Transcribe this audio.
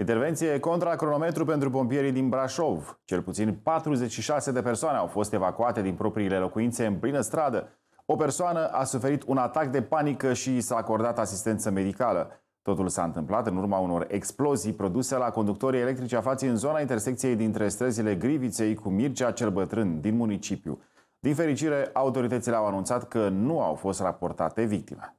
Intervenție contra cronometru pentru pompierii din Brașov. Cel puțin 46 de persoane au fost evacuate din propriile locuințe în plină stradă. O persoană a suferit un atac de panică și s-a acordat asistență medicală. Totul s-a întâmplat în urma unor explozii produse la conductorii electrici aflați în zona intersecției dintre străzile Griviței cu Mircea cel Bătrân din municipiu. Din fericire, autoritățile au anunțat că nu au fost raportate victime.